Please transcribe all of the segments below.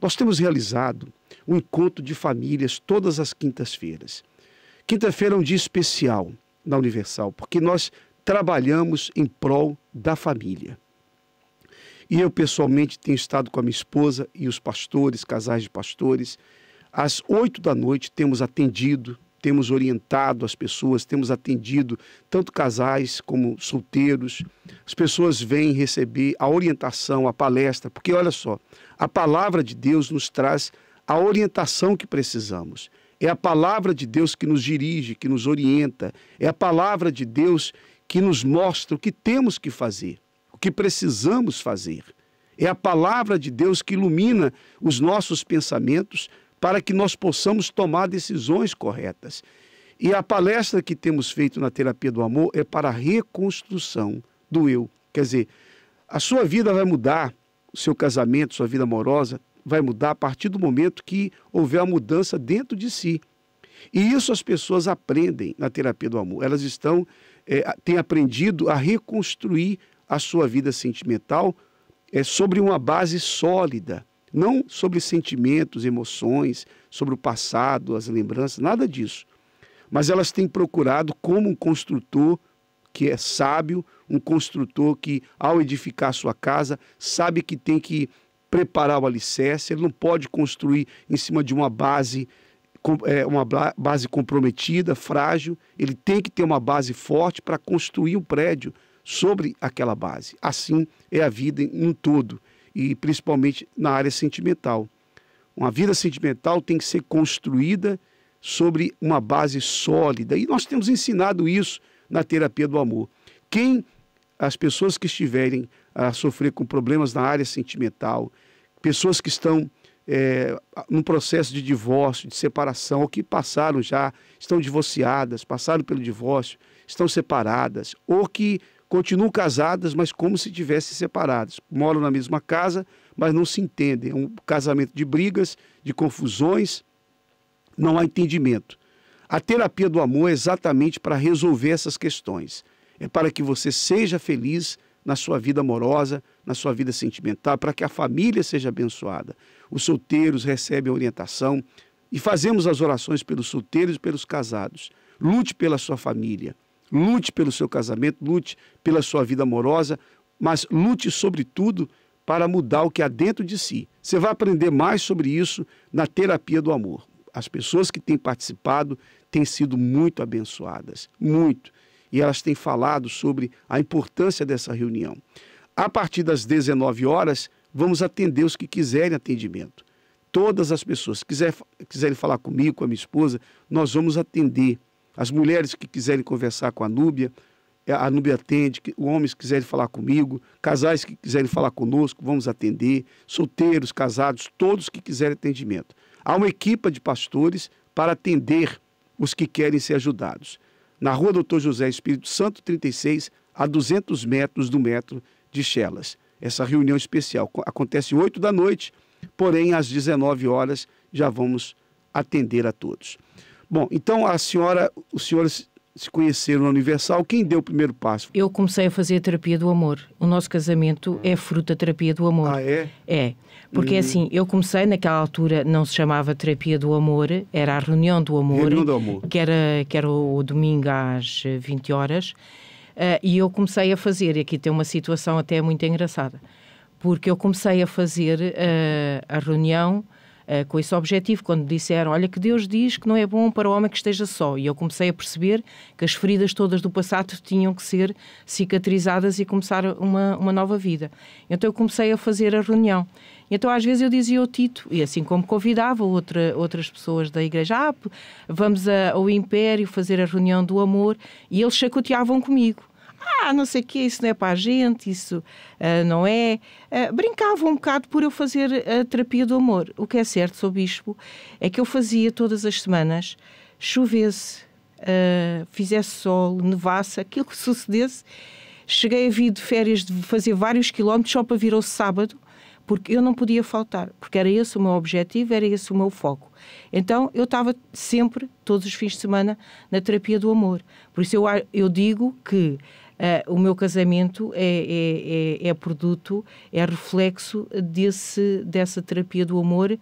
Nós temos realizado um encontro de famílias todas as quintas-feiras. Quinta-feira é um dia especial na Universal, porque nós trabalhamos em prol da família. E eu, pessoalmente, tenho estado com a minha esposa e os pastores, casais de pastores. Às oito da noite, temos atendido temos orientado as pessoas, temos atendido tanto casais como solteiros. As pessoas vêm receber a orientação, a palestra, porque olha só, a palavra de Deus nos traz a orientação que precisamos. É a palavra de Deus que nos dirige, que nos orienta. É a palavra de Deus que nos mostra o que temos que fazer, o que precisamos fazer. É a palavra de Deus que ilumina os nossos pensamentos para que nós possamos tomar decisões corretas. E a palestra que temos feito na Terapia do Amor é para a reconstrução do eu. Quer dizer, a sua vida vai mudar, o seu casamento, sua vida amorosa vai mudar a partir do momento que houver a mudança dentro de si. E isso as pessoas aprendem na terapia do amor. Elas estão, é, têm aprendido a reconstruir a sua vida sentimental é, sobre uma base sólida, não sobre sentimentos, emoções, sobre o passado, as lembranças, nada disso. Mas elas têm procurado, como um construtor que é sábio, um construtor que, ao edificar sua casa, sabe que tem que preparar o alicerce, ele não pode construir em cima de uma base é, uma base comprometida, frágil, ele tem que ter uma base forte para construir o um prédio sobre aquela base. Assim é a vida em um todo e principalmente na área sentimental. Uma vida sentimental tem que ser construída sobre uma base sólida e nós temos ensinado isso na terapia do amor. Quem as pessoas que estiverem a sofrer com problemas na área sentimental, pessoas que estão é, num processo de divórcio, de separação, ou que passaram já, estão divorciadas, passaram pelo divórcio, estão separadas, ou que continuam casadas, mas como se tivessem separados. Moram na mesma casa, mas não se entendem. É um casamento de brigas, de confusões, não há entendimento. A terapia do amor é exatamente para resolver essas questões. É para que você seja feliz na sua vida amorosa, na sua vida sentimental, para que a família seja abençoada. Os solteiros recebem orientação e fazemos as orações pelos solteiros e pelos casados. Lute pela sua família. Lute pelo seu casamento, lute pela sua vida amorosa, mas lute sobretudo para mudar o que há dentro de si. Você vai aprender mais sobre isso na terapia do amor. As pessoas que têm participado têm sido muito abençoadas, muito. E elas têm falado sobre a importância dessa reunião. A partir das 19 horas, vamos atender os que quiserem atendimento. Todas as pessoas que quiser, quiserem falar comigo, com a minha esposa, nós vamos atender. As mulheres que quiserem conversar com a Núbia, é, a Núbia atende, Os homens que quiserem falar comigo, casais que quiserem falar conosco, vamos atender, solteiros, casados, todos que quiserem atendimento. Há uma equipa de pastores para atender os que querem ser ajudados. Na rua Doutor José Espírito Santo, 36, a 200 metros do metro de Chelas. Essa reunião especial acontece 8 da noite, porém, às 19 horas, já vamos atender a todos. Bom, então a senhora, os senhores se conheceram no Universal, quem deu o primeiro passo? Eu comecei a fazer a terapia do amor. O nosso casamento é fruto da terapia do amor. Ah, é? É. Porque uhum. assim, eu comecei naquela altura, não se chamava terapia do amor, era a reunião do amor. Reunião do amor. Que era, que era o, o domingo às 20 horas. Uh, e eu comecei a fazer, e aqui tem uma situação até muito engraçada, porque eu comecei a fazer uh, a reunião eh, com esse objetivo, quando disseram: Olha, que Deus diz que não é bom para o homem que esteja só. E eu comecei a perceber que as feridas todas do passado tinham que ser cicatrizadas e começar uma, uma nova vida. Então eu comecei a fazer a reunião. Então, às vezes, eu dizia ao Tito, e assim como convidava outra, outras pessoas da igreja, ah, vamos a, ao Império fazer a reunião do amor, e eles chacoteavam comigo. Ah, não sei o que, isso não é para a gente, isso uh, não é. Uh, brincava um bocado por eu fazer a terapia do amor. O que é certo, sou bispo, é que eu fazia todas as semanas, chovesse, uh, fizesse sol, nevasse, aquilo que sucedesse. Cheguei a vir de férias de fazer vários quilómetros só para vir ao sábado porque eu não podia faltar, porque era esse o meu objetivo, era esse o meu foco. Então eu estava sempre, todos os fins de semana, na terapia do amor. Por isso eu, eu digo que uh, o meu casamento é, é, é, é, produto, é reflexo desse, dessa terapia do amor uh,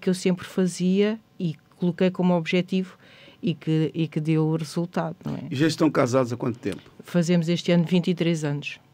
que eu sempre fazia e coloquei como objetivo e que, e que deu o resultado. Não é? E já estão casados há quanto tempo? Fazemos este ano 23 anos.